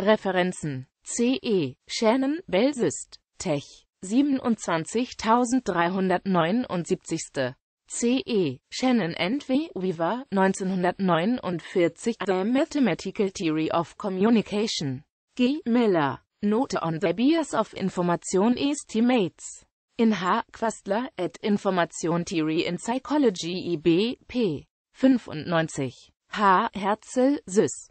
Referenzen CE Shannon Belsist Tech 27379. CE Shannon and V. Weaver 1949 The Mathematical Theory of Communication G. Miller Note on the Bias of Information Estimates in H. Quastler et Information Theory in Psychology IB e p. 95 H. Herzl Süß.